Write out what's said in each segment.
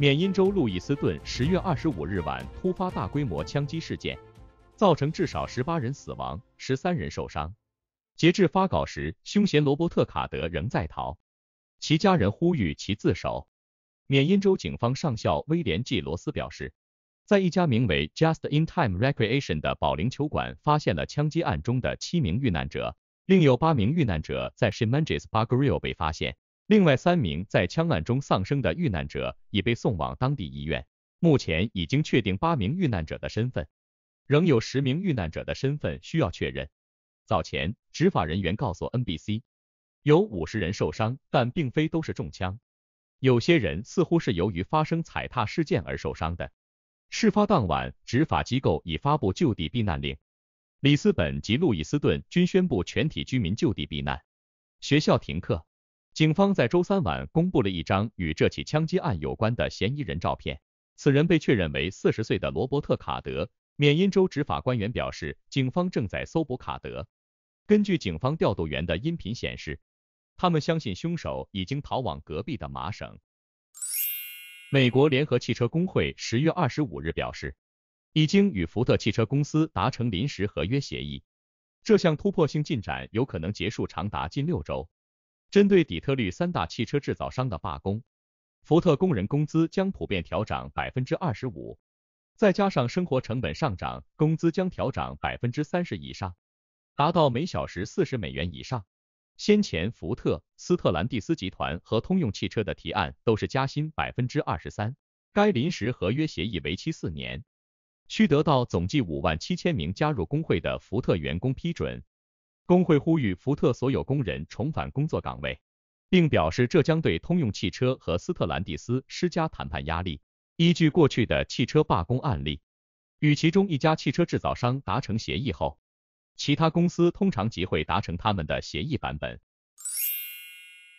缅因州路易斯顿十月二十五日晚突发大规模枪击事件，造成至少十八人死亡，十三人受伤。截至发稿时，凶嫌罗伯特·卡德仍在逃，其家人呼吁其自首。缅因州警方上校威廉 ·G· 罗斯表示，在一家名为 Just in Time Recreation 的保龄球馆发现了枪击案中的七名遇难者，另有八名遇难者在 s h i m a n g i s Baguio 被发现。另外三名在枪案中丧生的遇难者已被送往当地医院。目前已经确定八名遇难者的身份，仍有十名遇难者的身份需要确认。早前，执法人员告诉 NBC，有五十人受伤，但并非都是中枪，有些人似乎是由于发生踩踏事件而受伤的。事发当晚，执法机构已发布就地避难令，里斯本及路易斯顿均宣布全体居民就地避难，学校停课。警方在周三晚公布了一张与这起枪击案有关的嫌疑人照片，此人被确认为四十岁的罗伯特·卡德。缅因州执法官员表示，警方正在搜捕卡德。根据警方调度员的音频显示，他们相信凶手已经逃往隔壁的麻省。美国联合汽车工会十月二十五日表示，已经与福特汽车公司达成临时合约协议，这项突破性进展有可能结束长达近六周。针对底特律三大汽车制造商的罢工，福特工人工资将普遍调涨百分之二十五，再加上生活成本上涨，工资将调涨百分之三十以上，达到每小时四十美元以上。先前福特、斯特兰蒂斯集团和通用汽车的提案都是加薪百分之二十三。该临时合约协议为期四年，需得到总计五万七千名加入工会的福特员工批准。工会呼吁福特所有工人重返工作岗位，并表示这将对通用汽车和斯特兰蒂斯施加谈判压力。依据过去的汽车罢工案例，与其中一家汽车制造商达成协议后，其他公司通常即会达成他们的协议版本。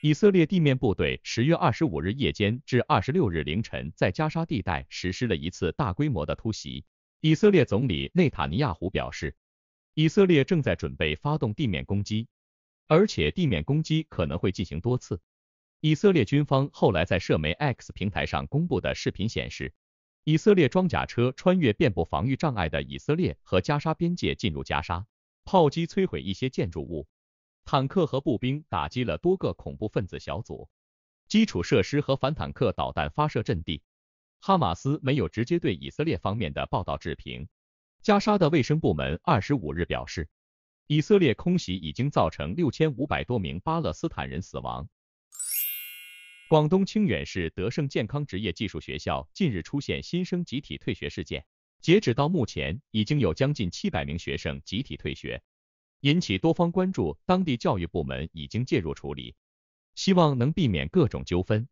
以色列地面部队十月二十五日夜间至二十六日凌晨在加沙地带实施了一次大规模的突袭。以色列总理内塔尼亚胡表示。以色列正在准备发动地面攻击，而且地面攻击可能会进行多次。以色列军方后来在社媒 X 平台上公布的视频显示，以色列装甲车穿越遍布防御障碍的以色列和加沙边界进入加沙，炮击摧毁一些建筑物，坦克和步兵打击了多个恐怖分子小组、基础设施和反坦克导弹发射阵地。哈马斯没有直接对以色列方面的报道置评。加沙的卫生部门二十五日表示，以色列空袭已经造成六千五百多名巴勒斯坦人死亡。广东清远市德胜健康职业技术学校近日出现新生集体退学事件，截止到目前，已经有将近七百名学生集体退学，引起多方关注。当地教育部门已经介入处理，希望能避免各种纠纷，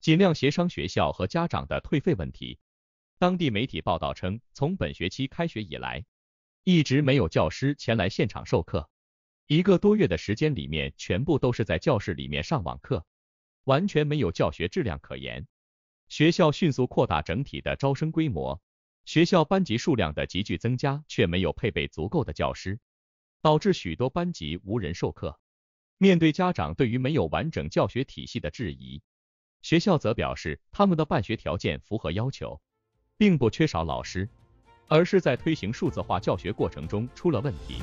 尽量协商学校和家长的退费问题。当地媒体报道称，从本学期开学以来，一直没有教师前来现场授课，一个多月的时间里面，全部都是在教室里面上网课，完全没有教学质量可言。学校迅速扩大整体的招生规模，学校班级数量的急剧增加，却没有配备足够的教师，导致许多班级无人授课。面对家长对于没有完整教学体系的质疑，学校则表示他们的办学条件符合要求。并不缺少老师，而是在推行数字化教学过程中出了问题。